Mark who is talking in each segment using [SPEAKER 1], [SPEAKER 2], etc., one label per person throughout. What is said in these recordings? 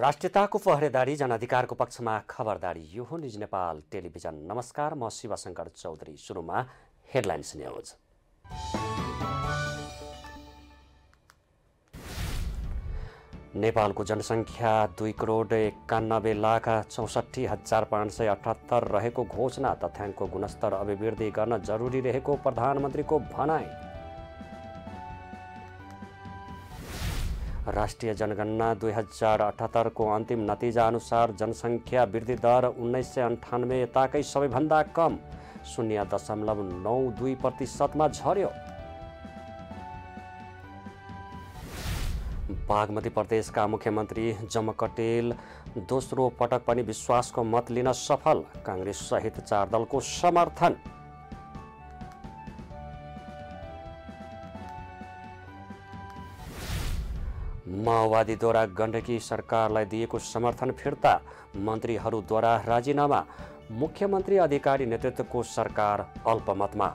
[SPEAKER 1] राष्ट्रियताको पहरेदारी जनाधिकारको पक्षमा खबरदारी यो हो निज नेपाल टेलिभिजन नमस्कार म शिवशङ्कर चौधरी सुरुमा हेडलाइन्स न्युज नेपालको जनसङ्ख्या दुई करोड एकानब्बे लाख चौसठी हजार पाँच सय अठहत्तर रहेको घोषणा तथ्याङ्कको गुणस्तर अभिवृद्धि गर्न जरुरी रहेको प्रधानमन्त्रीको भनाई राष्ट्रिय जनगणना दुई हजार अठहत्तरको अन्तिम अनुसार जनसङ्ख्या वृद्धि दर उन्नाइस सय अन्ठानब्बे यताकै सबैभन्दा कम शून्य दशमलव नौ दुई प्रतिशतमा झर्यो बागमती प्रदेशका मुख्यमन्त्री जमकटेल दोस्रो पटक पनि विश्वासको मत लिन सफल काङ्ग्रेससहित चार दलको समर्थन माओवादीद्वारा गण्डकी सरकारलाई दिएको समर्थन फिर्ता मन्त्रीहरूद्वारा राजीनामा मुख्यमन्त्री अधिकारी नेतृत्वको सरकार अल्पमतमा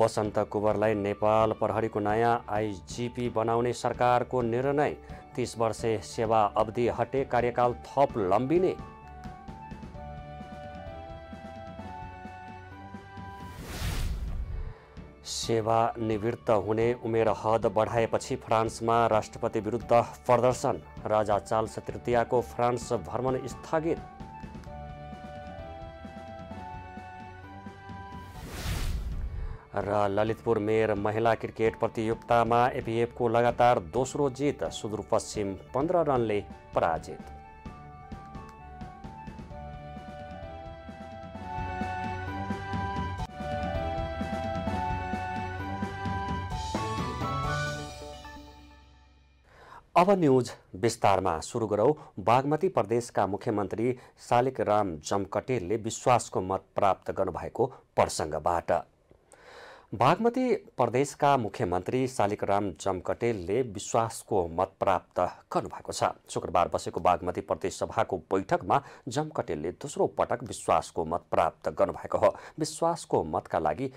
[SPEAKER 1] वसन्त कुवरलाई नेपाल प्रहरीको नयाँ आइजिपी बनाउने सरकारको निर्णय तिस वर्षे सेवा अवधि हटे कार्यकाल थप लम्बिने सेवानिवृत्त हुने उमेर हद बढाएपछि फ्रान्समा राष्ट्रपति विरुद्ध प्रदर्शन राजा चार्ल्स तृतीयको फ्रान्स भ्रमण स्थगित र ललितपुर मेयर महिला क्रिकेट प्रतियोगितामा एपिएफको लगातार दोस्रो जित सुदूरपश्चिम पन्ध्र रनले पराजित अब न्युज विस्तारमा सुरु गरौँ बागमती प्रदेशका मुख्यमन्त्री शालिक राम जमकटेलले विश्वासको मत प्राप्त गर्नुभएको प्रसङ्गबाट बागमती प्रदेशका मुख्यमन्त्री शालिकराम जमकटेलले विश्वासको मत प्राप्त गर्नुभएको छ शुक्रबार बसेको बागमती प्रदेश सभाको बैठकमा जमकटेलले दोस्रो पटक विश्वासको मत प्राप्त गर्नुभएको हो विश्वासको मतका लागि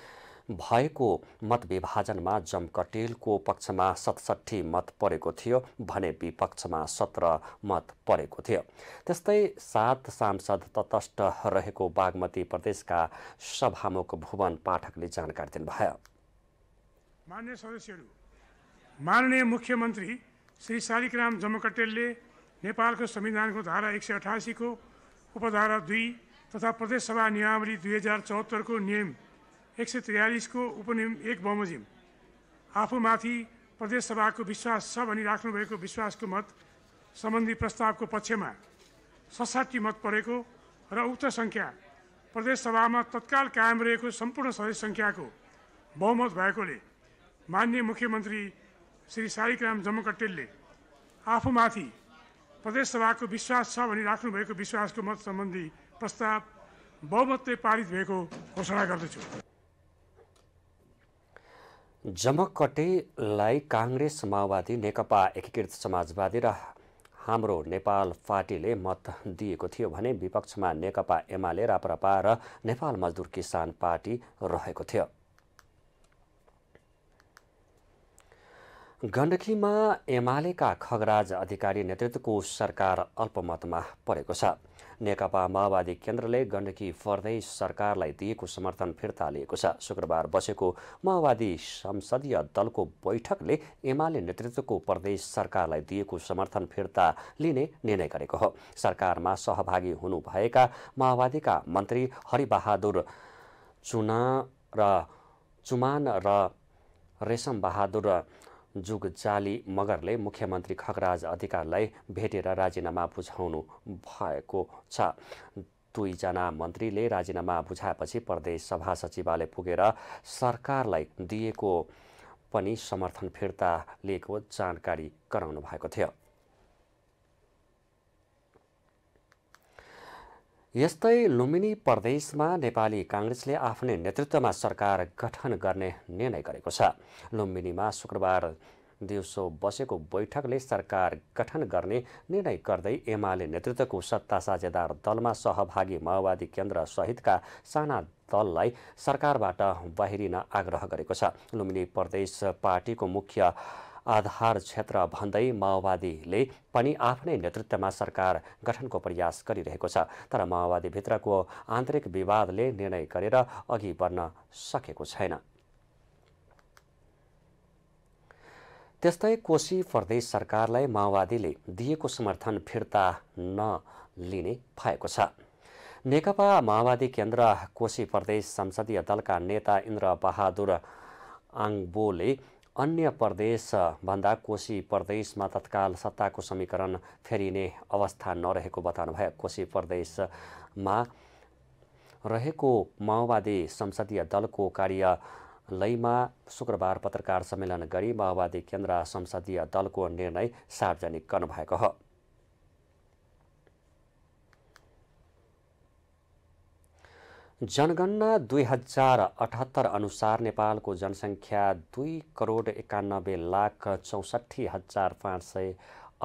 [SPEAKER 1] भएको मतविभाजनमा जमकटेलको पक्षमा सतसट्ठी मत परेको थियो भने विपक्षमा सत्र मत परेको थियो त्यस्तै सात सांसद तटस्थ रहेको बागमती प्रदेशका सभामुख भुवन पाठकले जानकारी दिनुभयो मान्य सदस्यहरू माननीय मुख्यमन्त्री श्री शालिकराम जमकटेलले नेपालको संविधानको धारा एक सय अठासीको उपधारा दुई तथा प्रदेशसभा नियमावली दुई हजार चौहत्तरको नियम एक सय त्रियालिसको उपनियम एक बमोजिम आफूमाथि प्रदेशसभाको विश्वास छ भनी राख्नुभएको विश्वासको मत सम्बन्धी प्रस्तावको पक्षमा सत्साठी मत परेको र उक्त सङ्ख्या प्रदेशसभामा तत्काल कायम रहेको सम्पूर्ण सदस्य सङ्ख्याको बहुमत भएकोले मान्य मुख्यमन्त्री श्री शालिकराम जम्मकटेलले आफूमाथि प्रदेशसभाको विश्वास छ भनी राख्नुभएको विश्वासको मत सम्बन्धी प्रस्ताव बहुमतले पारित भएको घोषणा गर्दछु जमकटेलाई काङ्ग्रेस माओवादी नेकपा एकीकृत समाजवादी र हाम्रो नेपाल पार्टीले मत दिएको थियो भने विपक्षमा नेकपा एमाले राप्रपा र नेपाल मजदुर किसान पार्टी रहेको थियो गण्डकीमा एमालेका खगराज अधिकारी नेतृत्वको सरकार अल्पमतमा परेको छ नेकपा माओवादी केन्द्रले गण्डकी फर्दै सरकारलाई दिएको समर्थन फिर्ता लिएको छ शुक्रबार बसेको माओवादी संसदीय दलको बैठकले एमाले नेतृत्वको प्रदेश सरकारलाई दिएको समर्थन फिर्ता लिने निर्णय गरेको हो सरकारमा सहभागी हुनुभएका माओवादीका मन्त्री हरिबहादुर चुना र चुमान र रेशमबहादुर जुग जाली मगरले मुख्यमन्त्री खगराज अधिकारलाई भेटेर राजीनामा बुझाउनु भएको छ दुईजना मन्त्रीले राजीनामा बुझाएपछि प्रदेश सभा सचिवालय पुगेर सरकारलाई दिएको पनि समर्थन फिर्ता लिएको जानकारी गराउनु भएको थियो यस्तै लुम्बिनी प्रदेशमा नेपाली काङ्ग्रेसले आफ्नै नेतृत्वमा सरकार गठन गर्ने निर्णय गरेको छ लुम्बिनीमा शुक्रबार दिउँसो बसेको बैठकले सरकार गठन गर्ने निर्णय गर्दै एमाले नेतृत्वको सत्ता साझेदार दलमा सहभागी माओवादी केन्द्र सहितका साना दललाई सरकारबाट बाहिरिन आग्रह गरेको छ लुम्बिनी प्रदेश पार्टीको मुख्य आधार क्षेत्र भन्दै माओवादीले पनि आफ्नै नेतृत्वमा सरकार गठनको प्रयास गरिरहेको छ तर माओवादीभित्रको आन्तरिक विवादले निर्णय गरेर अघि बढ्न सकेको छैन त्यस्तै कोशी प्रदेश सरकारलाई माओवादीले दिएको समर्थन फिर्ता नलिने भएको छ नेकपा माओवादी केन्द्र कोशी प्रदेश संसदीय दलका नेता इन्द्र बहादुर आङ्बोले अन्य प्रदेशभन्दा कोशी प्रदेशमा तत्काल सत्ताको समीकरण फेरिने अवस्था नरहेको बताउनुभयो कोशी प्रदेशमा रहेको माओवादी संसदीय दलको कार्यालयमा शुक्रबार पत्रकार सम्मेलन गरी माओवादी केन्द्र संसदीय दलको निर्णय सार्वजनिक गर्नुभएको हो जनगणना दुई हजार अठहत्तर अनुसार नेपालको जनसङ्ख्या दुई करोड एकानब्बे लाख चौसठी हजार पाँच सय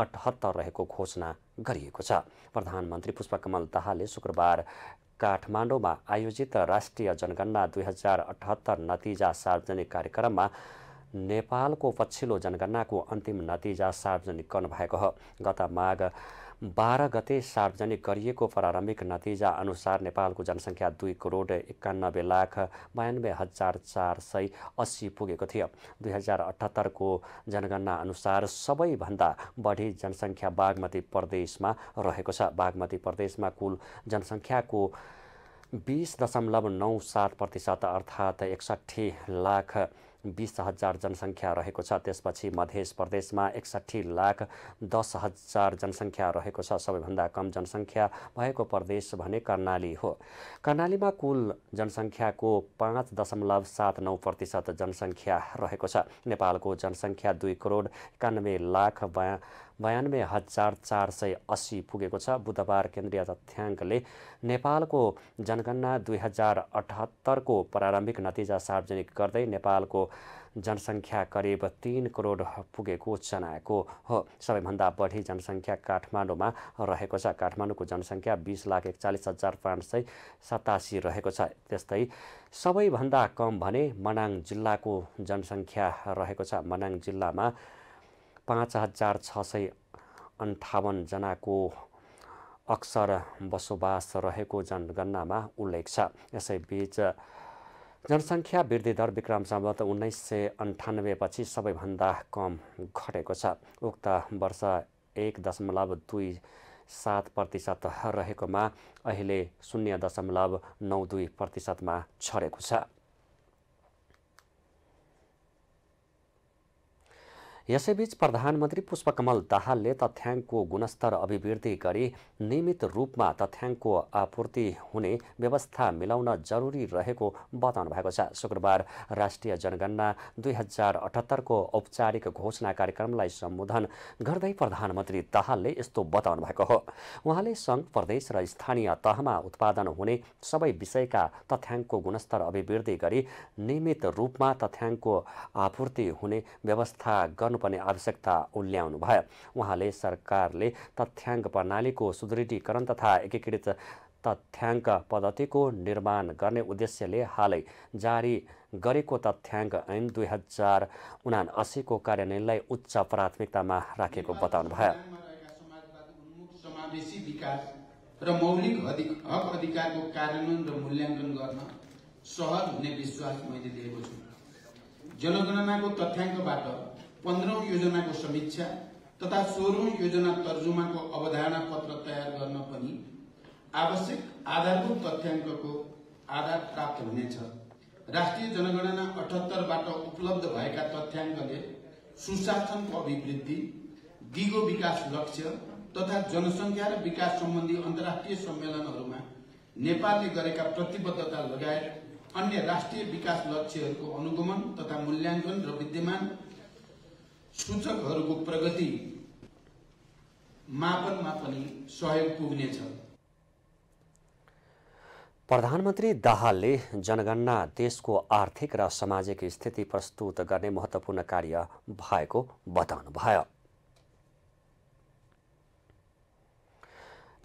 [SPEAKER 1] अठहत्तर रहेको घोषणा गरिएको छ प्रधानमन्त्री पुष्पकमल दाहालले शुक्रबार काठमाडौँमा आयोजित राष्ट्रिय जनगणना दुई हजार अठहत्तर नतिजा सार्वजनिक कार्यक्रममा नेपालको पछिल्लो जनगणनाको अन्तिम नतिजा सार्वजनिक गर्नुभएको हो गत माघ बाह्र गते सार्वजनिक गरिएको प्रारम्भिक नतिजा अनुसार नेपालको जनसङ्ख्या दुई करोड एकानब्बे लाख बयानब्बे हजार चार सय अस्सी पुगेको थियो दुई हजार अठहत्तरको जनगणना अनुसार सबैभन्दा बढी जनसङ्ख्या बागमती प्रदेशमा रहेको छ बागमती प्रदेशमा कुल जनसङ्ख्याको बिस दशमलव नौ सात प्रतिशत अर्थात् एकसट्ठी लाख बिस हजार जनसङ्ख्या रहेको छ त्यसपछि मध्य प्रदेशमा एकसट्ठी लाख दस हजार जनसङ्ख्या रहेको छ सबैभन्दा कम जनसङ्ख्या भएको प्रदेश भने कर्णाली हो कर्णालीमा कुल जनसङ्ख्याको पाँच दशमलव सात नौ प्रतिशत जनसङ्ख्या रहेको छ नेपालको जनसङ्ख्या दुई करोड एकानब्बे लाख बया बयानब्बे हजार चार सय अस्सी पुगेको छ बुधबार केन्द्रीय तथ्याङ्कले नेपालको जनगणना दुई हजार अठहत्तरको प्रारम्भिक नतिजा सार्वजनिक गर्दै नेपालको जनसङ्ख्या करिब तिन करोड पुगेको जनाएको हो सबैभन्दा बढी जनसङ्ख्या काठमाडौँमा रहेको छ काठमाडौँको जनसङ्ख्या बिस लाख एकचालिस हजार पाँच सय सतासी रहेको छ त्यस्तै सबैभन्दा कम भने मनाङ जिल्लाको जनसङ्ख्या रहेको छ मनाङ जिल्लामा पाँच हजार छ सय अन्ठाउन्नजनाको अक्सर बसोबास रहेको जनगणनामा उल्लेख छ यसैबीच जनसङ्ख्या वृद्धि दर विक्रम सम्बत उन्नाइस सय अन्ठानब्बेपछि सबैभन्दा कम घटेको छ उक्त वर्ष एक दशमलव दुई सात प्रतिशत रहेकोमा अहिले शून्य दशमलव नौ दुई प्रतिशतमा छरेको छ यसैबीच प्रधानमन्त्री पुष्पकमल दाहालले तथ्याङ्कको गुणस्तर अभिवृद्धि गरी नियमित रूपमा तथ्याङ्कको आपूर्ति हुने व्यवस्था मिलाउन जरुरी रहेको बताउनु भएको छ शुक्रबार राष्ट्रिय जनगणना दुई हजार अठहत्तरको औपचारिक घोषणा कार्यक्रमलाई सम्बोधन गर्दै प्रधानमन्त्री दाहालले यस्तो बताउनु भएको हो उहाँले सङ्घ प्रदेश र स्थानीय तहमा उत्पादन हुने सबै विषयका तथ्याङ्कको गुणस्तर अभिवृद्धि गरी नियमित रूपमा तथ्याङ्कको आपूर्ति हुने व्यवस्था गर्न गर्नुपर्ने आवश्यकता उल्ल्याउनु भयो उहाँले सरकारले तथ्याङ्क प्रणालीको सुदृढीकरण तथा एकीकृत तथ्याङ्क पद्धतिको निर्माण गर्ने उद्देश्यले हालै जारी गरेको तथ्याङ्क ऐन दुई हजार उना कार्यान्वयनलाई उच्च प्राथमिकतामा राखेको बताउनु भयो र मौलिक हक अधिकारको कार्यान्वयन र मूल्याङ्कन गर्न सहज हुने विश्वास मैले लिएको छु जनगणनाको तथ्याङ्कबाट पन्ध्रौं योजनाको समीक्षा तथा सोह्रौं योजना तर्जुमाको अवधारणा पत्र तयार गर्न पनि आवश्यक आधारभूत तथ्याङ्कको आधार प्राप्त हुनेछ राष्ट्रिय जनगणना अठहत्तरबाट उपलब्ध भएका तथ्याङ्कले सुशासनको अभिवृद्धि
[SPEAKER 2] दिगो विकास लक्ष्य तथा जनसङ्ख्या र विकास सम्बन्धी अन्तर्राष्ट्रिय सम्मेलनहरूमा नेपालले गरेका प्रतिबद्धता लगायत अन्य राष्ट्रिय विकास लक्ष्यहरूको अनुगमन तथा मूल्याङ्कन र विद्यमान सूचकहरूको प्रगति मापनमा पनि सहयोग पुग्नेछ
[SPEAKER 1] प्रधानमन्त्री दाहालले जनगणना देशको आर्थिक र सामाजिक स्थिति प्रस्तुत गर्ने महत्त्वपूर्ण कार्य भएको बताउनुभयो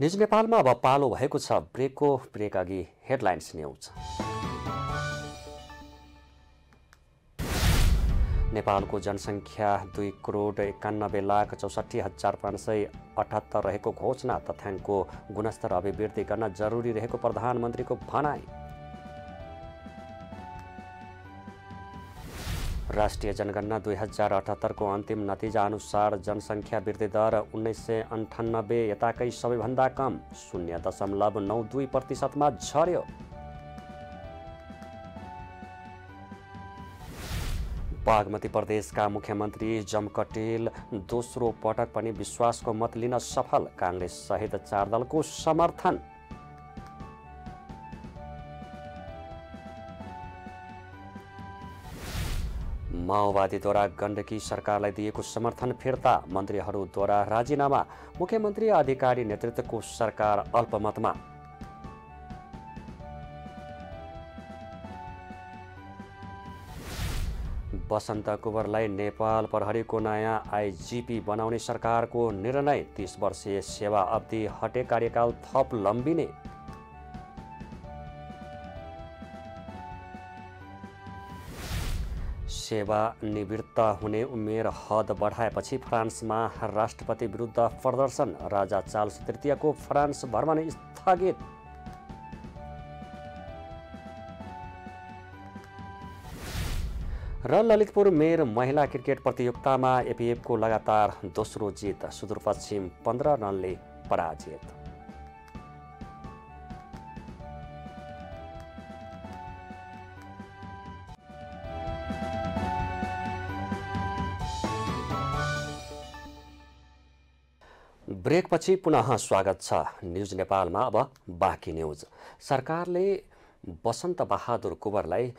[SPEAKER 1] निज नेपालमा अब पालो भएको छ ब्रेकको ब्रेक अघि हेडलाइन्स न्युज नेपालको जनसङ्ख्या दुई करोड एकानब्बे लाख चौसठी हजार पाँच सय अठहत्तर रहेको घोषणा तथ्याङ्कको गुणस्तर अभिवृद्धि गर्न जरुरी रहेको प्रधानमन्त्रीको भनाई राष्ट्रिय जनगणना दुई हजार अठहत्तरको अन्तिम नतिजा अनुसार जनसङ्ख्या वृद्धि दर उन्नाइस सय अन्ठानब्बे यताकै सबैभन्दा कम शून्य दशमलव नौ दुई प्रतिशतमा झर्यो बागमती प्रदेशका मुख्यमन्त्री जमकटेल दोस्रो पटक पनि विश्वासको मत लिन सफल काङ्ग्रेस सहित चार दलको समर्थन माओवादीद्वारा गण्डकी सरकारलाई दिएको समर्थन फिर्ता मन्त्रीहरूद्वारा राजीनामा मुख्यमन्त्री अधिकारी नेतृत्वको सरकार अल्पमतमा बसन्त कुवरलाई नेपाल प्रहरीको नयाँ आइजिपी बनाउने सरकारको निर्णय तिस वर्षीय सेवा अवधि हटे कार्यकाल थप लम्बिने सेवा निवृत्त हुने उमेर हद बढाएपछि फ्रान्समा राष्ट्रपति विरुद्ध प्रदर्शन राजा चार्ल्स तृतीयको फ्रान्स भ्रमण स्थगित र ललितपुर मेयर महिला क्रिकेट प्रतियोगितामा एपिएफको लगातार दोस्रो जित सुदूरपश्चिम पन्ध्र रनले पराजित ब्रेकपछि पुनः स्वागत छ न्युज नेपालमा अब बाँकी न्युज सरकारले बसन्त बहादुर कुवरलाई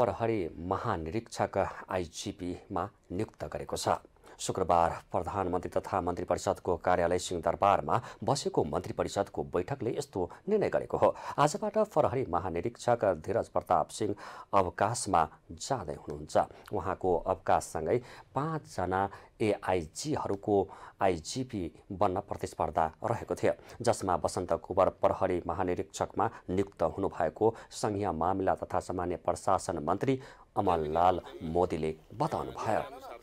[SPEAKER 1] प्रहरी महानिरीक्षक आइजिपीमा नियुक्त गरेको छ शुक्रबार प्रधानमन्त्री तथा मन्त्री परिषदको कार्यालय सिंहदरबारमा बसेको मन्त्री परिषदको बैठकले यस्तो निर्णय गरेको हो आजबाट फरहरी महानिरीक्षक धीरज प्रताप सिंह अवकाशमा जाँदै हुनुहुन्छ उहाँको अवकाशसँगै पाँचजना एआइजीहरूको आइजिपी बन्न प्रतिस्पर्धा रहेको थियो जसमा वसन्त कुवर प्रहरी महानिरीक्षकमा नियुक्त हुनुभएको सङ्घीय मामिला तथा सामान्य प्रशासन मन्त्री अमललाल मोदीले बताउनुभयो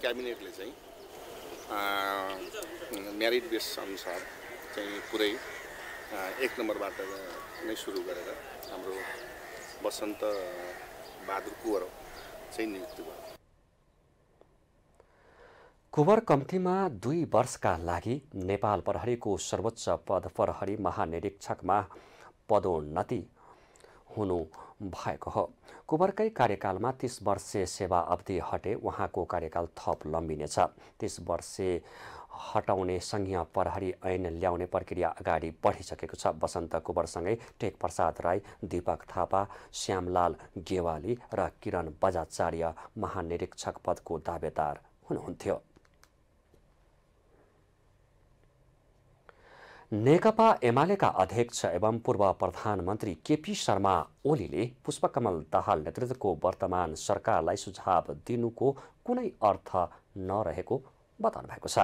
[SPEAKER 1] क्याबिनेटले चाहिँ म्यारिट बेस अनुसार चाहिँ पुरै एक नम्बरबाट नै सुरु गरेर हाम्रो वसन्त बहादुर कुवर चाहिँ नियुक्ति भयो कुवर कम्तीमा दुई वर्षका लागि नेपाल प्रहरीको सर्वोच्च पद प्रहरी महानिरीक्षकमा पदोन्नति हुनु भएको हो कुवरकै कार्यकालमा तीस वर्षे सेवा अवधि हटे उहाँको कार्यकाल थप लम्बिनेछ तीस वर्षे हटाउने संघीय प्रहरी ऐन ल्याउने प्रक्रिया अगाडि बढिसकेको छ वसन्त कुवरसँगै टेक प्रसाद राई दीपक थापा श्यामलाल गेवाली र किरण बजाचार्य महानिरीक्षक पदको दावेदार हुनुहुन्थ्यो नेकपा एमालेका अध्यक्ष एवं पूर्व प्रधानमन्त्री केपी शर्मा ओलीले पुष्पकमल दाहाल नेतृत्वको वर्तमान सरकारलाई सुझाव दिनुको कुनै अर्थ नरहेको बताउनु भएको छ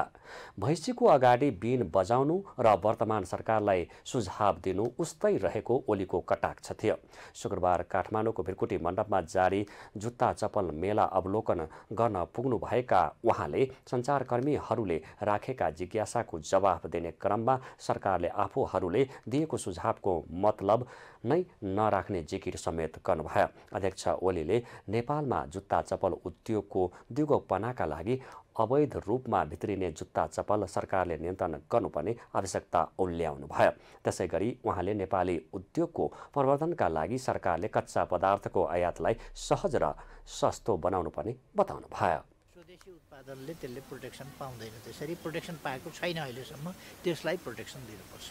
[SPEAKER 1] भैँसीको अगाडि बिन बजाउनु र वर्तमान सरकारलाई सुझाव दिनु उस्तै रहेको ओलीको कटाक्ष थियो शुक्रबार काठमाडौँको भिरकुटी मण्डपमा जारी जुत्ता चप्पल मेला अवलोकन गर्न पुग्नुभएका उहाँले सञ्चारकर्मीहरूले राखेका जिज्ञासाको जवाफ दिने क्रममा सरकारले आफूहरूले दिएको सुझावको मतलब नै नराख्ने जिकिर समेत गर्नुभयो अध्यक्ष ओलीले नेपालमा जुत्ता चप्पल उद्योगको दिगोपनाका लागि अवैध रूपमा भित्रिने जुत्ता चप्पल सरकारले नियन्त्रण गर्नुपर्ने आवश्यकता उल्ल्याउनु भयो त्यसै गरी उहाँले नेपाली उद्योगको प्रवर्धनका लागि सरकारले कच्चा पदार्थको आयातलाई सहज र सस्तो बनाउनुपर्ने बताउनु भयो स्वदेशी उत्पादनले त्यसले प्रोटेक्सन पाउँदैन त्यसरी प्रोटेक्सन पाएको छैन अहिलेसम्म त्यसलाई प्रोटेक्सन दिनुपर्छ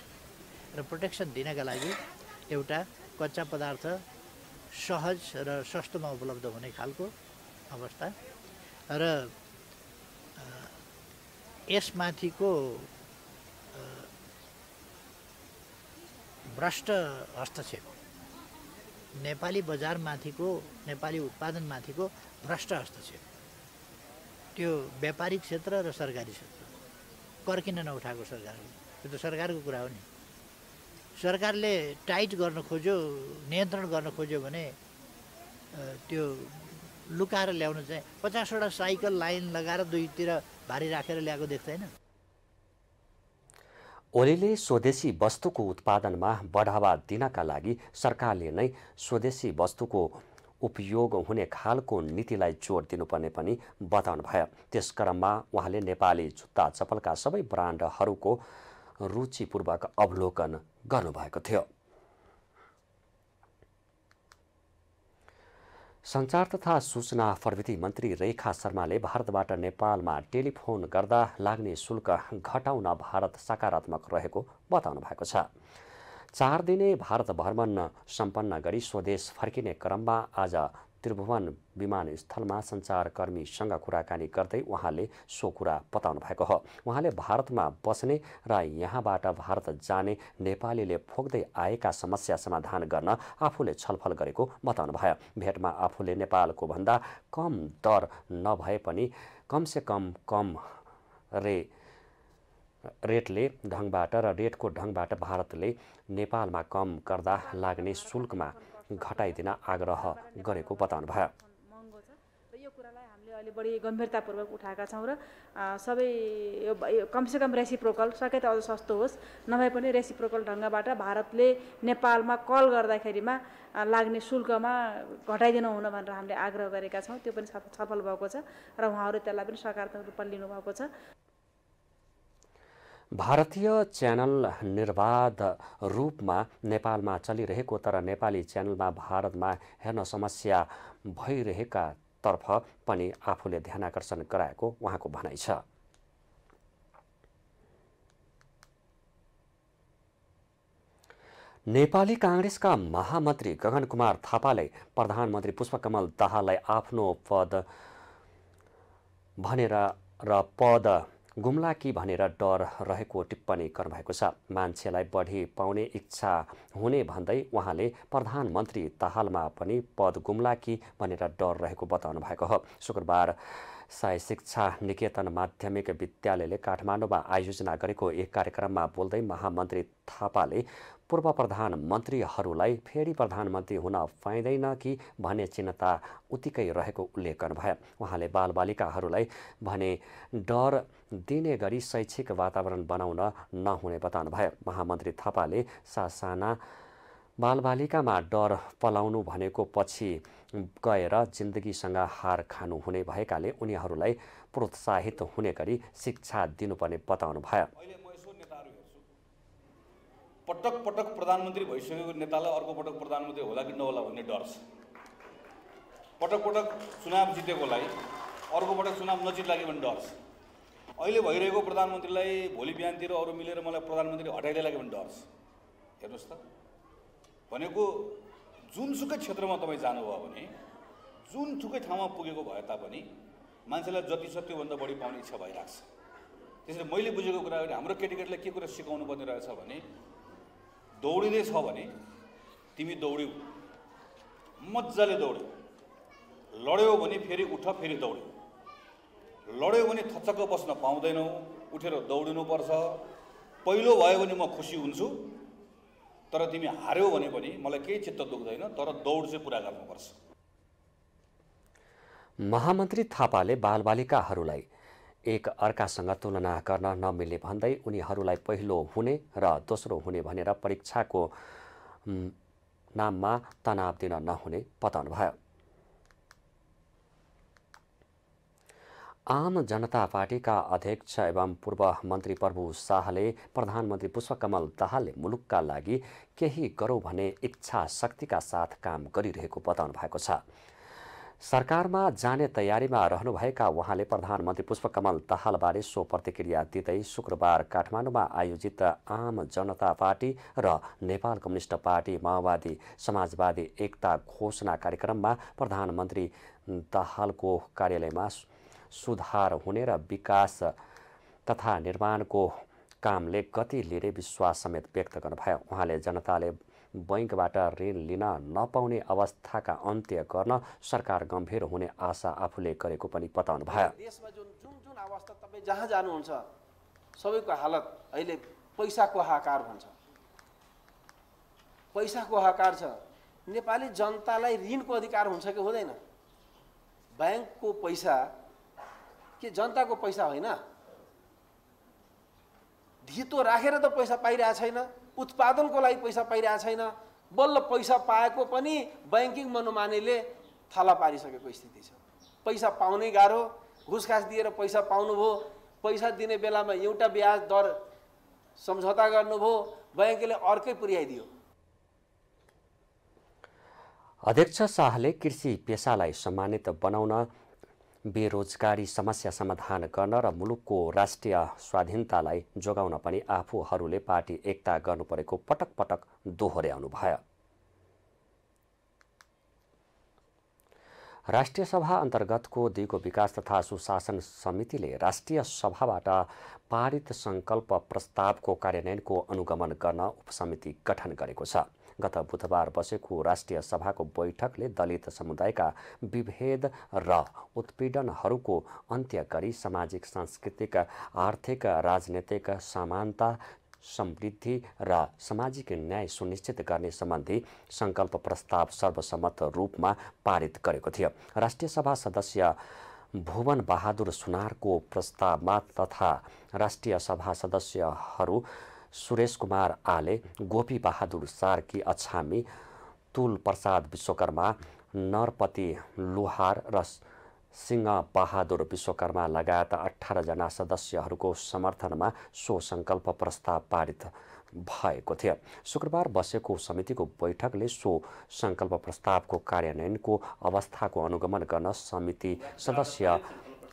[SPEAKER 1] र प्रोटेक्सन दिनका लागि एउटा कच्चा पदार्थ सहज र सस्तोमा उपलब्ध हुने खालको अवस्था र यसमाथिको भ्रष्ट हस्तक्षेप नेपाली बजारमाथिको नेपाली उत्पादनमाथिको भ्रष्ट हस्तक्षेप त्यो व्यापारिक क्षेत्र र सरकारी क्षेत्र कर किन नउठाएको सरकारले त्यो त सरकारको कुरा हो नि सरकारले टाइट गर्न खोज्यो नियन्त्रण गर्न खोज्यो भने त्यो लुकाएर ल्याउनु चाहिँ पचासवटा साइकल लाइन लगाएर दुईतिर भारी राखेर ल्याएको देख्दैन ओलीले स्वदेशी वस्तुको उत्पादनमा बढावा दिनका लागि सरकारले नै स्वदेशी वस्तुको उपयोग हुने खालको नीतिलाई जोड दिनुपर्ने पनि बताउनु भयो त्यस क्रममा उहाँले नेपाली जुत्ता चप्पलका सबै ब्रान्डहरूको रुचिपूर्वक अवलोकन गर्नुभएको थियो सञ्चार तथा सूचना प्रविधि मन्त्री रेखा शर्माले भारतबाट नेपालमा टेलिफोन गर्दा लाग्ने शुल्क घटाउन भारत सकारात्मक रहेको बताउनु भएको छ चार दिने भारत भ्रमण सम्पन्न गरी स्वदेश फर्किने क्रममा आज त्रिभुवन विमानस्थलमा सञ्चारकर्मीसँग कुराकानी गर्दै उहाँले सो कुरा बताउनु भएको हो उहाँले भारतमा बस्ने र यहाँबाट भारत जाने नेपालीले फोक्दै आएका समस्या समाधान गर्न आफूले छलफल गरेको बताउनु भयो भेटमा आफूले नेपालको भन्दा कम दर नभए पनि कमसे कम कम रे रेटले ढङ्गबाट र रेटको ढङ्गबाट भारतले नेपालमा कम गर्दा लाग्ने शुल्कमा घटाइदिन आग्रह गरेको बताउनुभयो
[SPEAKER 2] यो कुरालाई हामीले अहिले बढी गम्भीरतापूर्वक उठाएका छौँ र सबै यो कमसेकम रेसिप्रोकल सके त अझ सस्तो होस् नभए पनि रेसिप्रोकल ढङ्गबाट भारतले नेपालमा कल गर्दाखेरिमा लाग्ने शुल्कमा घटाइदिनु हुन भनेर हामीले आग्रह गरेका छौँ त्यो पनि सफल भएको छ र उहाँहरू त्यसलाई पनि सकारात्मक रूपमा लिनुभएको छ
[SPEAKER 1] भारतीय च्यानल निर्वाध रूपमा नेपालमा चलिरहेको तर नेपाली च्यानलमा भारतमा हेर्न समस्या भइरहेका तर्फ पनि आफूले ध्यान आकर्षण गराएको उहाँको भनाइ छ नेपाली काङ्ग्रेसका महामन्त्री गगन कुमार थापाले प्रधानमन्त्री पुष्पकमल दाहाललाई आफ्नो पद भनेर र पद गुम्ला कि भनेर डर रहेको टिप्पणी गर्नुभएको छ मान्छेलाई बढी पाउने इच्छा हुने भन्दै उहाँले प्रधानमन्त्री तहालमा पनि पद गुम्ला कि भनेर डर रहेको बताउनु भएको हो शुक्रबार साय शिक्षा निकेतन माध्यमिक विद्यालयले काठमाडौँमा आयोजना गरेको एक कार्यक्रममा बोल्दै महामन्त्री थापाले पूर्व प्रधानमन्त्रीहरूलाई फेरि प्रधानमन्त्री हुन पाइँदैन कि भन्ने चिन्ता उत्तिकै रहेको उल्लेख गर्नुभयो उहाँले बालबालिकाहरूलाई भने डर दिने गरी शैक्षिक वातावरण बनाउन नहुने भयो महामन्त्री थापाले सासाना बालबालिकामा डर पलाउनु भनेको पछि गएर जिन्दगीसँग हार खानु हुने भएकाले उनीहरूलाई प्रोत्साहित हुने गरी शिक्षा दिनुपर्ने बताउनु भयो पटक पटक प्रधानमन्त्री भइसकेको नेतालाई अर्को पटक प्रधानमन्त्री होला कि नहोला भन्ने डर छ पटक पटक चुनाव जितेकोलाई अर्को पटक चुनाव लाग्यो भने डर छ अहिले भइरहेको प्रधानमन्त्रीलाई भोलि बिहानतिर अरू मिलेर मलाई प्रधानमन्त्री हटाइदिए लाग्यो भने डर छ हेर्नुहोस् त भनेको जुनसुकै क्षेत्रमा तपाईँ जानुभयो भने जुनसुकै ठाउँमा पुगेको भए तापनि मान्छेलाई जति छ त्योभन्दा बढी पाउने इच्छा भइरहेको छ त्यसरी मैले बुझेको कुरा हाम्रो केटीकेटीलाई के कुरा सिकाउनु पर्ने रहेछ भने दौडिँदैछ भने तिमी दौड्यौ मजाले दौड्यौ लड्यौ भने फेरि उठ फेरि दौड्यौ लड्यौ भने थचक्क बस्न पाउँदैनौ उठेर दौडिनुपर्छ पहिलो भयो भने म खुसी हुन्छु तर तिमी हार्यौ भने पनि मलाई केही चित्त दुख्दैन तर दौड चाहिँ पुरा गर्नुपर्छ महामन्त्री थापाले बालबालिकाहरूलाई एक अर्कासँग तुलना गर्न नमिल्ने भन्दै उनीहरूलाई पहिलो हुने र दोस्रो हुने भनेर परीक्षाको नाममा तनाव दिन नहुने बताउनुभयो आम जनता पार्टीका अध्यक्ष एवं पूर्व मन्त्री प्रभु शाहले प्रधानमन्त्री पुष्पकमल दाहालले मुलुकका लागि केही गरौँ भने इच्छा शक्तिका साथ काम गरिरहेको बताउनु भएको छ सरकारमा जाने तयारीमा रहनुभएका उहाँले प्रधानमन्त्री पुष्पकमल दाहालबारे सो प्रतिक्रिया दिँदै शुक्रबार काठमाडौँमा आयोजित आम जनता पार्टी र नेपाल कम्युनिष्ट पार्टी माओवादी समाजवादी एकता घोषणा कार्यक्रममा प्रधानमन्त्री दाहालको कार्यालयमा सुधार हुने र विकास तथा निर्माणको कामले गति लिने विश्वास समेत व्यक्त गर्नुभयो उहाँले जनताले बैङ्कबाट ऋण लिन नपाउने अवस्थाका अन्त्य गर्न सरकार गम्भीर हुने आशा आफूले गरेको पनि बताउनु भयो
[SPEAKER 2] देशमा जुन जुन जुन अवस्था तपाईँ जहाँ जानुहुन्छ सबैको हालत अहिले पैसाको हाकार भन्छ पैसाको हाकार छ नेपाली जनतालाई ऋणको अधिकार हुन्छ कि हुँदैन ब्याङ्कको पैसा के जनताको पैसा होइन
[SPEAKER 1] धितो राखेर त पैसा पाइरहेको छैन उत्पादनको लागि पैसा पाइरहेको छैन बल्ल पैसा पाएको पनि ब्याङ्किङ मनोमानीले थला
[SPEAKER 2] पारिसकेको स्थिति छ
[SPEAKER 1] पैसा पाउनै गाह्रो घुसखास दिएर पैसा पाउनुभयो पैसा दिने बेलामा एउटा ब्याज दर सम्झौता गर्नुभयो ब्याङ्कले अर्कै पुर्याइदियो अध्यक्ष शाहले कृषि पेसालाई सम्मानित बनाउन बेरोजगारी समस्या समाधान गर्न र मुलुकको राष्ट्रिय स्वाधीनतालाई जोगाउन पनि आफूहरूले पार्टी एकता गर्नु परेको पटक पटक भयो राष्ट्रिय सभा अन्तर्गतको दिगो विकास तथा सुशासन समितिले राष्ट्रिय सभाबाट पारित सङ्कल्प प्रस्तावको कार्यान्वयनको अनुगमन गर्न उपसमिति गठन गरेको छ गत बुधबार बसेको राष्ट्रिय सभाको बैठकले दलित समुदायका विभेद र उत्पीडनहरूको अन्त्य गरी सामाजिक सांस्कृतिक आर्थिक राजनैतिक समानता समृद्धि र सामाजिक न्याय सुनिश्चित गर्ने सम्बन्धी सङ्कल्प प्रस्ताव सर्वसम्मत रूपमा पारित गरेको थियो राष्ट्रिय सभा सदस्य भुवन बहादुर सुनारको प्रस्तावमा तथा राष्ट्रिय सभा सदस्यहरू सुरेश कुमार आले गोपी बहादुर सार्की अछामी तुल प्रसाद विश्वकर्मा नरपति लुहार र बहादुर विश्वकर्मा लगायत अठारजना सदस्यहरूको समर्थनमा सो सङ्कल्प प्रस्ताव पारित भएको थियो शुक्रबार बसेको समितिको बैठकले सो सङ्कल्प प्रस्तावको कार्यान्वयनको अवस्थाको अनुगमन गर्न समिति सदस्य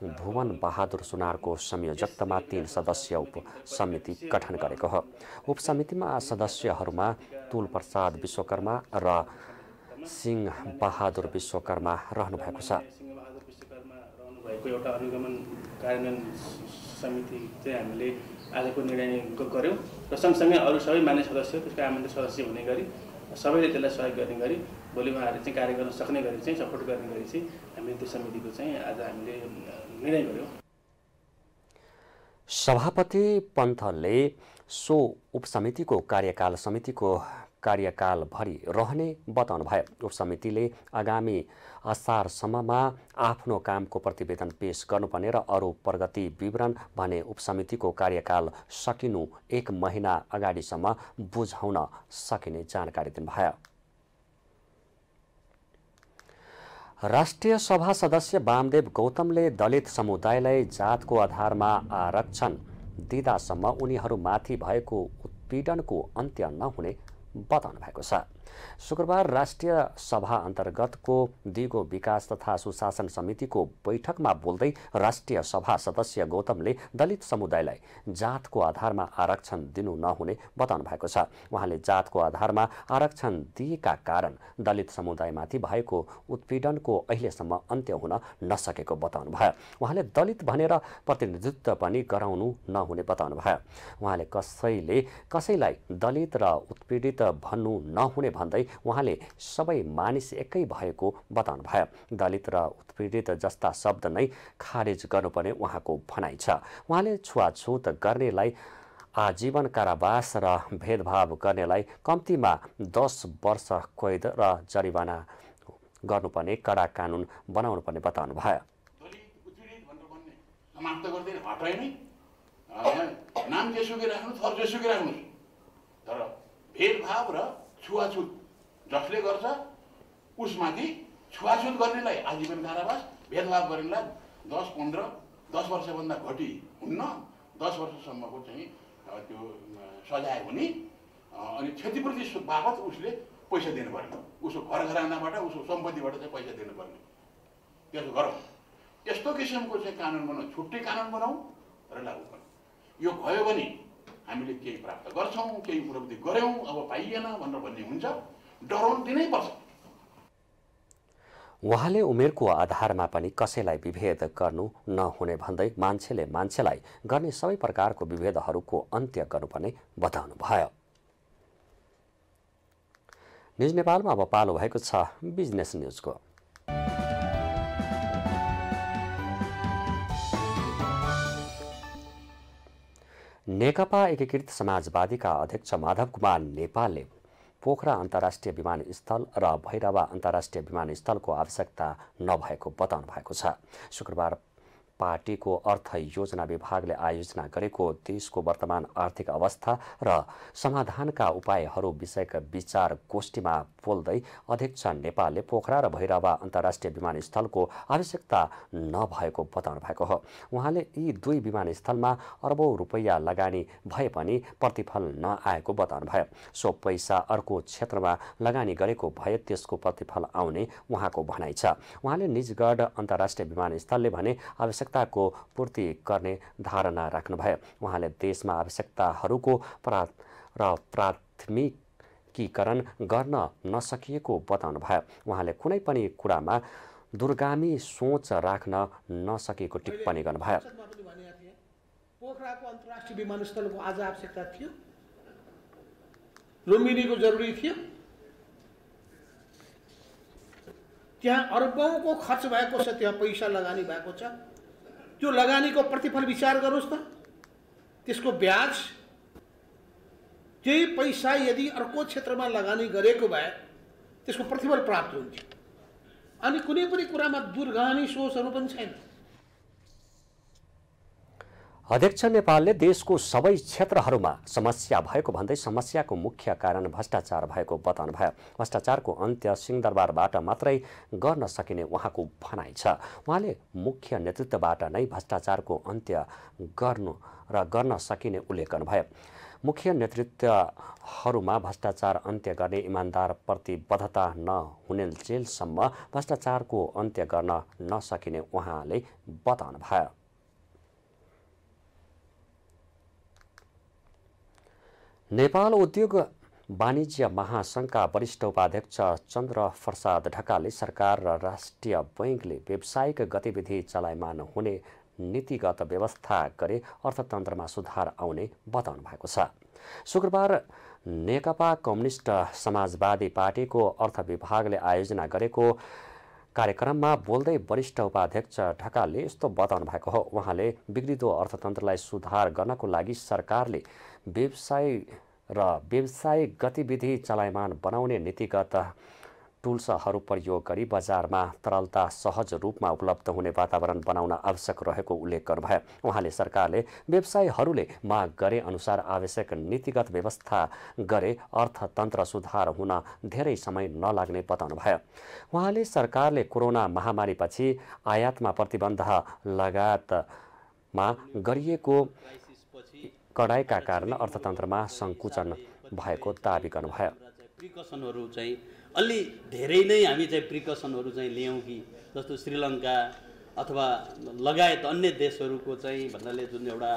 [SPEAKER 1] भुवन बहादुर सुनारको संयोजकतामा तीन सदस्य उप समिति गठन गरेको हो उपसमितिमा सदस्यहरूमा तुलप्रसाद विश्वकर्मा र सिंह बहादुर विश्वकर्मा रहनुभएको छ एउटा अनुगमन कार्यान्वयन समिति चाहिँ हामीले आजको निर्णय गऱ्यौँ र सँगसँगै अरू सबै मान्य सदस्य त्यसको आमन्त्रित सदस्य हुने गरी सबैले त्यसलाई सहयोग गर्ने गरी भोलि उहाँहरू चाहिँ कार्य गर्न सक्ने गरी चाहिँ सपोर्ट गर्ने गरी चाहिँ हामीले त्यो समितिको चाहिँ आज हामीले निर्णय गर्यो सभापति पन्थले सो उपसमितिको कार्यकाल समितिको कार्यकालभरि रहने बताउनु भयो उपसमितिले आगामी असारसम्ममा आफ्नो कामको प्रतिवेदन पेश गर्नुपर्ने र अरू प्रगति विवरण भने उपसमितिको कार्यकाल सकिनु एक महिना अगाडिसम्म बुझाउन सकिने जानकारी दिनुभयो राष्ट्रिय सभा सदस्य वामदेव गौतमले दलित समुदायलाई जातको आधारमा आरक्षण दिँदासम्म उनीहरूमाथि भएको उत्पीडनको अन्त्य नहुने बताउनु भएको छ शुक्रबार राष्ट्रिय सभा अन्तर्गतको दिगो विकास तथा सुशासन समितिको बैठकमा बोल्दै राष्ट्रिय सभा सदस्य गौतमले दलित समुदायलाई जातको आधारमा आरक्षण दिनु नहुने बताउनु भएको छ उहाँले जातको आधारमा आरक्षण दिएका कारण दलित समुदायमाथि भएको उत्पीडनको अहिलेसम्म अन्त्य हुन नसकेको बताउनु भयो उहाँले दलित भनेर प्रतिनिधित्व पनि गराउनु नहुने बताउनु भयो उहाँले कसैले कसैलाई दलित र उत्पीडित भन्नु नहुने भन्दै उहाँले सबै मानिस एकै भएको बताउनु भयो दलित र उत्पीडित जस्ता शब्द नै खारेज गर्नुपर्ने उहाँको भनाइ छ उहाँले छुवाछुत गर्नेलाई आजीवन कारावास र भेदभाव गर्नेलाई कम्तीमा दस वर्ष कैद र जरिवाना गर्नुपर्ने कडा कानुन बनाउनु पर्ने बताउनु भयो नाम जेसुकै राख्नु थर जेसुकै राख्नु तर भेदभाव र छुवाछुत जसले गर्छ उसमाथि छुवाछुत गर्नेलाई आजीवन कारावास भेदभाव गर्नेलाई दस पन्ध्र दस वर्षभन्दा घटी हुन्न दस वर्षसम्मको चाहिँ त्यो सजाय हुने अनि क्षतिपूर्ति बापत उसले पैसा दिनुपर्ने उसको घर घरानाबाट उसको सम्पत्तिबाट चाहिँ पैसा दिनुपर्ने त्यसो गरौँ यस्तो किसिमको चाहिँ कानुन बनाऊ छुट्टै कानुन बनाऊ र लागू गरौँ यो भयो भने हामीले केही प्राप्त गर्छौँ केही उपलब्धि गऱ्यौँ अब पाइएन भनेर भन्ने हुन्छ डराउनु दिनै पर्छ उहाँले उमेरको आधारमा पनि कसैलाई विभेद गर्नु नहुने भन्दै मान्छेले मान्छेलाई गर्ने सबै प्रकारको विभेदहरूको अन्त्य गर्नुपर्ने बताउनु भयो निज नेपालमा अब पालो भएको छ बिजनेस न्युजको नेकपा एकीकृत समाजवादीका अध्यक्ष माधव कुमार नेपालले पोखरा अन्तर्राष्ट्रिय विमानस्थल र भैरवा अन्तर्राष्ट्रिय विमानस्थलको आवश्यकता नभएको बताउनु भएको छ शुक्रबार पार्टीको अर्थ योजना विभागले आयोजना गरेको देशको वर्तमान आर्थिक अवस्था र समाधानका उपायहरू विषयक विचार गोष्ठीमा बोल्दै अध्यक्ष नेपालले पोखरा र भैरवा अन्तर्राष्ट्रिय विमानस्थलको आवश्यकता नभएको बताउनु भएको हो उहाँले यी दुई विमानस्थलमा अर्बौँ रुपैयाँ लगानी भए पनि प्रतिफल नआएको बताउनुभयो सो पैसा अर्को क्षेत्रमा लगानी गरेको भए त्यसको प्रतिफल आउने उहाँको भनाइ छ उहाँले निजगढ अन्तर्राष्ट्रिय विमानस्थलले भने आवश्यक आवश्यकताको पूर्ति गर्ने धारणा राख्नुभयो उहाँले देशमा आवश्यकताहरूको प्रा र प्राथमिकीकरण गर्न नसकिएको बताउनुभयो उहाँले कुनै पनि कुरामा दुर्गामी सोच राख्न नसकेको टिप्पणी गर्नुभयो पोखराको अन्तर्राष्ट्रिय विमानस्थलको आज आवश्यकता थियो लुम्बिनीको जरुरी थियो त्यहाँ अर्बौँको खर्च भएको छ त्यहाँ पैसा लगानी भएको छ त्यो लगानीको प्रतिफल विचार गर्नुहोस् त त्यसको ब्याज त्यही पैसा यदि अर्को क्षेत्रमा लगानी गरेको भए त्यसको प्रतिफल प्राप्त हुन्थ्यो अनि कुनै पनि कुरामा दुर्गानी सोचहरू पनि छैन अध्यक्ष नेपालले देशको सबै क्षेत्रहरूमा समस्या भएको भन्दै समस्याको मुख्य कारण भ्रष्टाचार भएको बताउनुभयो भ्रष्टाचारको अन्त्य सिंहदरबारबाट मात्रै गर्न सकिने उहाँको भनाइ छ उहाँले मुख्य नेतृत्वबाट नै भ्रष्टाचारको अन्त्य गर्नु र गर्न सकिने उल्लेख गर्नुभयो मुख्य नेतृत्वहरूमा भ्रष्टाचार अन्त्य गर्ने इमान्दार प्रतिबद्धता नहुने जेलसम्म भ्रष्टाचारको अन्त्य गर्न नसकिने उहाँले बताउनुभयो नेपाल उद्योग वाणिज्य महासङ्घका वरिष्ठ उपाध्यक्ष चन्द्र प्रसाद ढकालले सरकार र राष्ट्रिय बैङ्कले व्यावसायिक गतिविधि चलायमान हुने नीतिगत व्यवस्था गरे अर्थतन्त्रमा सुधार आउने बताउनु भएको छ शुक्रबार नेकपा कम्युनिष्ट समाजवादी पार्टीको अर्थ विभागले आयोजना गरेको कार्यक्रममा बोल्दै वरिष्ठ उपाध्यक्ष ढकालले यस्तो बताउनु भएको हो उहाँले बिग्रिदो अर्थतन्त्रलाई सुधार गर्नको लागि सरकारले व्यवसाय र व्यवसायिक गतिविधि चलायमान बनाउने नीतिगत टुल्सहरू प्रयोग गरी बजारमा तरलता सहज रूपमा उपलब्ध हुने वातावरण बनाउन आवश्यक रहेको उल्लेख गर्नुभयो उहाँले सरकारले व्यवसायहरूले माग गरे अनुसार आवश्यक नीतिगत व्यवस्था गरे अर्थतन्त्र सुधार हुन धेरै समय नलाग्ने बताउनुभयो उहाँले सरकारले कोरोना महामारीपछि आयातमा प्रतिबन्ध लगायतमा गरिएको कडाइका कारण अर्थतन्त्रमा सङ्कुचन भएको दावी गर्नुभयो चाहिँ अलि धेरै नै हामी चाहिँ प्रिकसनहरू चाहिँ लियौँ कि जस्तो श्रीलङ्का अथवा लगायत अन्य देशहरूको चाहिँ भन्नाले जुन एउटा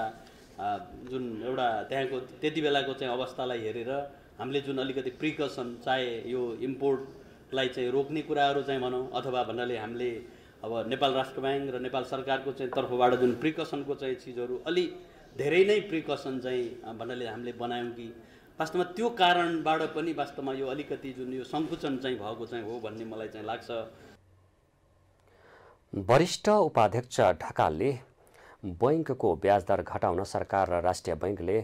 [SPEAKER 1] जुन एउटा त्यहाँको त्यति बेलाको चाहिँ अवस्थालाई हेरेर हामीले जुन अलिकति प्रिकसन चाहे यो इम्पोर्टलाई चाहिँ रोक्ने कुराहरू चाहिँ भनौँ अथवा भन्नाले हामीले अब नेपाल राष्ट्र ब्याङ्क र नेपाल सरकारको चाहिँ तर्फबाट जुन प्रिकसनको चाहिँ चिजहरू अलि धेरै नै प्रिकसन चाहिँ भन्नाले हामीले बनायौँ कि वास्तवमा त्यो कारणबाट पनि वास्तवमा यो अलिकति जुन यो सङ्कुचन चाहिँ भएको चाहिँ हो भन्ने मलाई चाहिँ लाग्छ वरिष्ठ उपाध्यक्ष ढकालले बैङ्कको ब्याजदर घटाउन सरकार र राष्ट्रिय बैङ्कले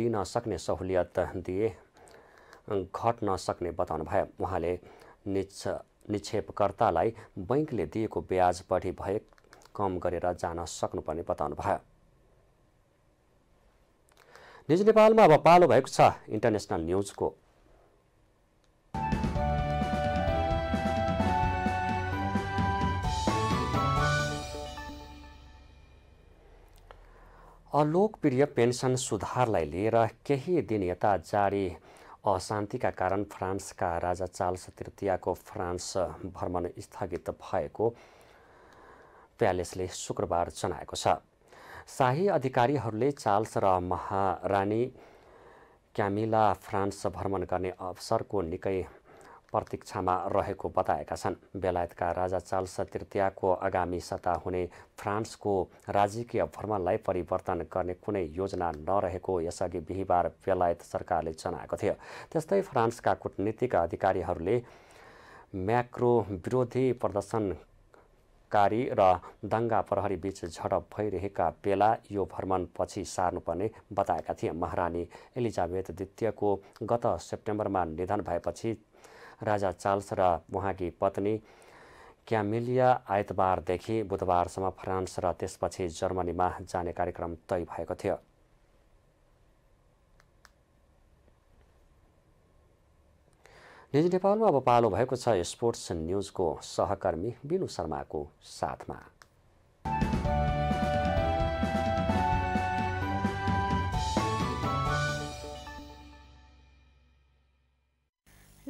[SPEAKER 1] दिन सक्ने सहुलियत दिए घट्न सक्ने बताउनु भयो उहाँले निक्ष निक्षेपकर्तालाई बैङ्कले दिएको ब्याज बढी भए कम गरेर जान सक्नुपर्ने बताउनु भयो निज नेपालमा अब पालो भएको छ इन्टरनेसनल न्युजको अलोकप्रिय पेन्सन सुधारलाई लिएर केही दिन यता जारी अशान्तिका कारण फ्रान्सका राजा चार्ल्स तृतीयको फ्रान्स भ्रमण स्थगित भएको प्यालेसले शुक्रबार जनाएको छ शाही अधिकारीहरूले चार्ल्स र महारानी क्यामिला फ्रान्स भ्रमण गर्ने अवसरको निकै प्रतीक्षामा रहेको बताएका छन् बेलायतका राजा चार्ल्स तृतीयको आगामी सत्ता हुने फ्रान्सको राजकीय भ्रमणलाई परिवर्तन गर्ने कुनै योजना नरहेको यसअघि बिहिबार बेलायत सरकारले जनाएको थियो त्यस्तै फ्रान्सका कूटनीतिक अधिकारीहरूले म्याक्रो विरोधी प्रदर्शन कारी र दङ्गा प्रहरीबीच झडप भइरहेका बेला यो भ्रमण पछि सार्नुपर्ने बताएका थिए महारानी एलिजाबेथ द्वितीयको गत सेप्टेम्बरमा निधन भएपछि राजा चार्ल्स र उहाँकी पत्नी क्यामेलिया आइतबारदेखि बुधबारसम्म फ्रान्स र त्यसपछि जर्मनीमा जाने कार्यक्रम तय भएको थियो निजी नेपालमा अब पालो भएको छ स्पोर्ट्स न्युजको सहकर्मी बिनु शर्माको साथमा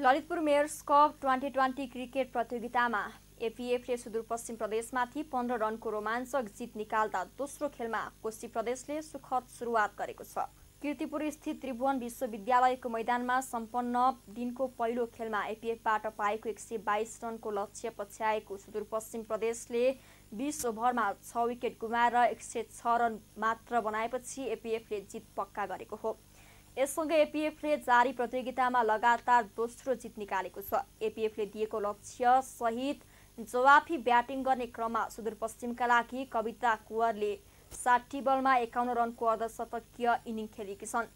[SPEAKER 2] Lalitpur mayor's cup twenty twenty cricket प्रतियोगितामा एपिएफले सुदूरपश्चिम प्रदेशमाथि पन्ध्र रनको रोमाञ्चक जित निकाल्दा दोस्रो खेलमा कोशी प्रदेशले सुखद सुरुवात गरेको छ स्थित त्रिभुवन विश्वविद्यालयको मैदानमा सम्पन्न दिनको पहिलो खेलमा एपिएफबाट पाएको एक सय बाइस रनको लक्ष्य पछ्याएको सुदूरपश्चिम प्रदेशले बिस ओभरमा छ विकेट गुमाएर एक सय छ रन मात्र बनाएपछि एपिएफले जित पक्का गरेको हो यससँगै एपिएफले जारी प्रतियोगितामा लगातार दोस्रो जित निकालेको छ एपिएफले दिएको लक्ष्य सहित जवाफी ब्याटिङ गर्ने क्रममा सुदूरपश्चिमका लागि कविता कुवरले साठी बलमा एकाउन्न रनको अर्धशतकीय इनिङ खेलेकी छन्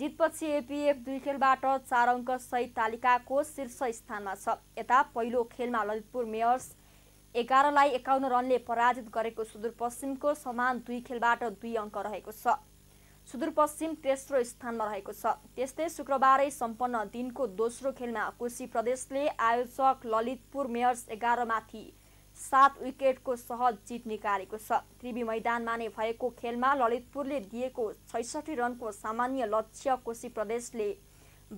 [SPEAKER 2] जितपछि एपिएफ दुई खेलबाट चार सहित तालिकाको शीर्ष स्थानमा छ यता पहिलो खेलमा ललितपुर मेयर्स एघारलाई एकाउन्न रनले पराजित गरेको सुदूरपश्चिमको समान दुई खेलबाट दुई अङ्क रहेको छ सुदूरपश्चिम तेस्रो स्थानमा रहेको छ त्यस्तै शुक्रबारै सम्पन्न दिनको दोस्रो खेलमा कोशी प्रदेशले आयोजक ललितपुर मेयर्स एघारमाथि सात विकेटको सहज जित निकालेको छ त्रिवी मैदानमा नै भएको खेलमा ललितपुरले दिएको छैसठी रनको सामान्य लक्ष्य कोशी प्रदेशले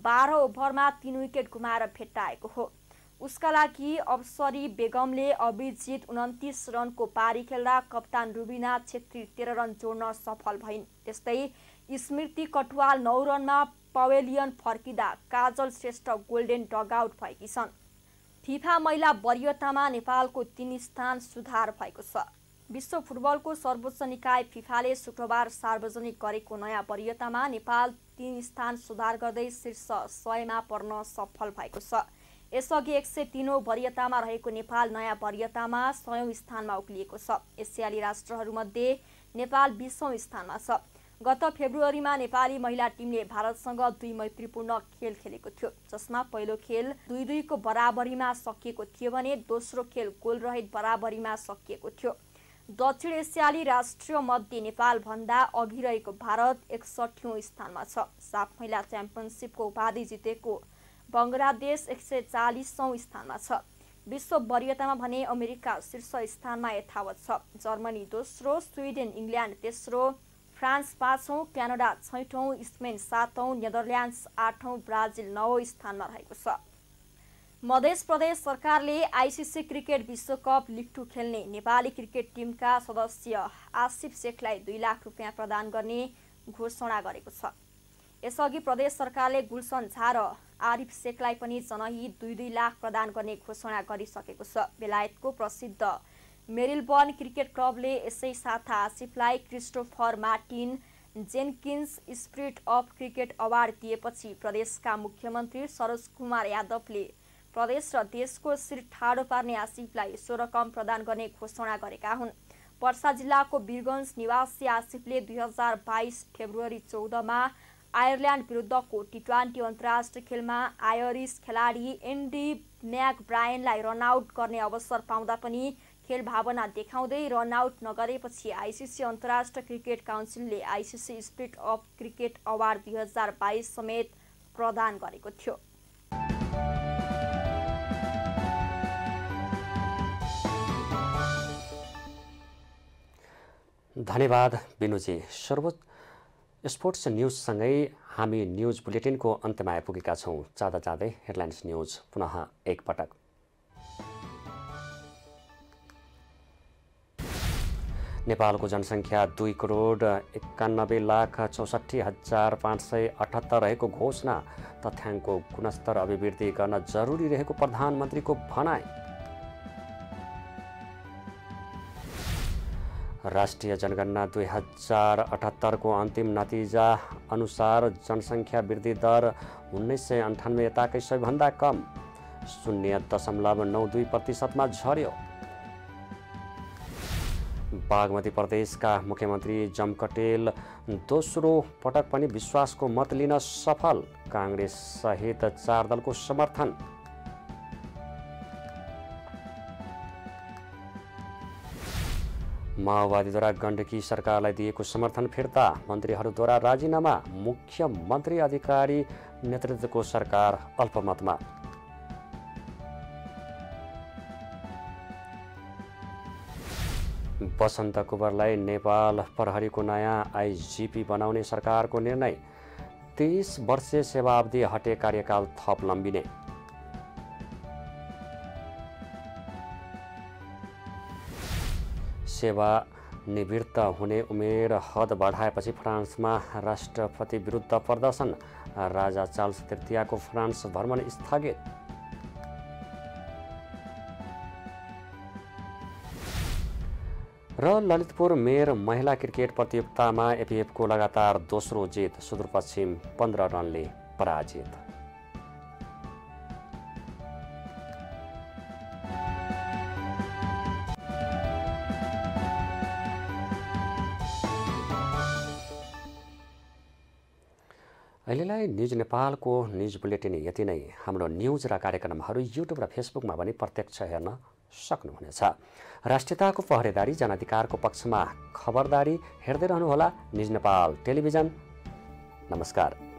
[SPEAKER 2] बाह्र ओभरमा तिन विकेट गुमाएर भेट्टाएको हो उसका लागि अवसरी बेगमले अभिजित उन्तिस रनको पारी खेल्दा कप्तान रुबिना छेत्री तेह्र रन जोड्न सफल भइन् त्यस्तै स्मृति कटुवाल नौ रनमा पवेलियन फर्किँदा काजल श्रेष्ठ गोल्डेन डगआउट भएकी छन् फिफा महिला वरियतामा नेपालको तीन स्थान सुधार भएको छ विश्व फुटबलको सर्वोच्च निकाय फिफाले शुक्रबार सार्वजनिक गरेको नयाँ वरियतामा नेपाल तीन स्थान सुधार गर्दै शीर्ष सयमा पर्न सफल भएको छ यसअघि एक सय तिनौँ वरियतामा रहेको नेपाल नयाँ वरियतामा सयौँ स्थानमा उक्लिएको छ एसियाली राष्ट्रहरूमध्ये नेपाल बिसौँ स्थानमा छ गत फेब्रुअरीमा नेपाली महिला टिमले भारतसँग दुई मैत्रीपूर्ण खेल खेलेको थियो जसमा पहिलो खेल दुई दुईको बराबरीमा सकिएको थियो भने दोस्रो खेल गोलरहित बराबरीमा सकिएको थियो दक्षिण एसियाली राष्ट्रिय मध्ये नेपालभन्दा अघि रहेको भारत एकसठौँ स्थानमा छ साफ महिला च्याम्पियनसिपको उपाधि जितेको बङ्गलादेश एक सय चालिसौँ स्थानमा छ विश्व वरियतामा भने अमेरिका शीर्ष स्थानमा यथावत छ जर्मनी दोस्रो स्विडेन इङ्ल्यान्ड तेस्रो फ्रान्स पाँचौँ क्यानाडा छैटौँ स्पेन सातौँ नेदरल्यान्ड्स आठौँ ब्राजिल नौ स्थानमा रहेको छ मध्य प्रदेश सरकारले आइसिसी क्रिकेट विश्वकप टू खेल्ने नेपाली क्रिकेट टिमका सदस्य आसिफ शेखलाई दुई लाख रुपियाँ प्रदान गर्ने घोषणा गरेको छ यसअघि प्रदेश सरकारले गुलसन झा र आरिफ शेखलाई पनि जनहित दुई दुई लाख प्रदान गर्ने घोषणा गरिसकेको छ बेलायतको प्रसिद्ध मेरिलबर्न क्रिकेट क्लबले यसै साथ आसिफलाई Christopher Martin Jenkins spirit of cricket award दिएपछि प्रदेशका मुख्यमन्त्री सरोज कुमार यादवले प्रदेश र देशको शिर ठाडो पार्ने आसिफलाई रकम प्रदान गर्ने घोषणा गरेका हुन् पर्सा जिल्लाको बिरगन्ज निवासी आसिफले दुई हजार बाइस फेब्रुअरी चौधमा आयरल्यान्ड विरुद्धको टी ट्वेन्टी अन्तर्राष्ट्रिय खेलमा आयरिस खेलाडी एन्डी म्याक ब्रायनलाई रनआउट गर्ने अवसर पाउँदा पनि खेल भावना देखाउँदै रनआउट नगरेपछि आइसिसी अन्तर्राष्ट्रिय क्रिकेट काउन्सिलले ICC spirit of cricket award दुई हजार बाइस समेत प्रदान गरेको थियो
[SPEAKER 1] धन्यवाद बिनुजी सर्वोच्च स्पोर्ट्स न्युजसँगै हामी न्युज बुलेटिनको अन्त्यमा आइपुगेका छौँ जाँदा जाँदै हेडलाइन्स न्युज पुनः एकपटक नेपालको जनसङ्ख्या दुई करोड एकानब्बे लाख चौसठी हजार पाँच सय अठहत्तर रहेको घोषणा तथ्याङ्कको गुणस्तर अभिवृद्धि गर्न जरुरी रहेको प्रधानमन्त्रीको भनाइ राष्ट्रिय जनगणना दुई हजार अठहत्तरको अन्तिम नतिजा अनुसार जनसङ्ख्या वृद्धि दर उन्नाइस सय अन्ठानब्बे यताकै सबैभन्दा कम शून्य दशमलव नौ दुई प्रतिशतमा झऱ्यो बागमती प्रदेशका मुख्यमन्त्री जमकटेल दोस्रो पटक पनि विश्वासको मत लिन सफल सहित चार दलको समर्थन माओवादीद्वारा गण्डकी सरकारलाई दिएको समर्थन फिर्ता मन्त्रीहरूद्वारा राजीनामा मुख्यमन्त्री अधिकारी नेतृत्वको सरकार अल्पमतमा बसन्त कुवरलाई नेपाल प्रहरीको नयाँ आइजिपी बनाउने सरकारको निर्णय तिस सेवा सेवावधि हटे कार्यकाल थप लम्बिने सेवा निवृत्त हुने उमेर हद बढाएपछि फ्रान्समा राष्ट्रपति विरुद्ध प्रदर्शन राजा चार्ल्स तृतीयको फ्रान्स भ्रमण स्थगित र ललितपुर मेयर महिला क्रिकेट प्रतियोगितामा एपिएफको लगातार दोस्रो जित सुदूरपश्चिम पन्ध्र रनले पराजित अहिलेलाई न्युज नेपालको न्युज बुलेटिन यति नै हाम्रो न्युज र कार्यक्रमहरू युट्युब र फेसबुकमा पनि प्रत्यक्ष हेर्न सक्नुहुनेछ राष्ट्रियताको पहरेदारी जनाधिकारको पक्षमा खबरदारी हेर्दै रहनुहोला निज नेपाल टेलिभिजन नमस्कार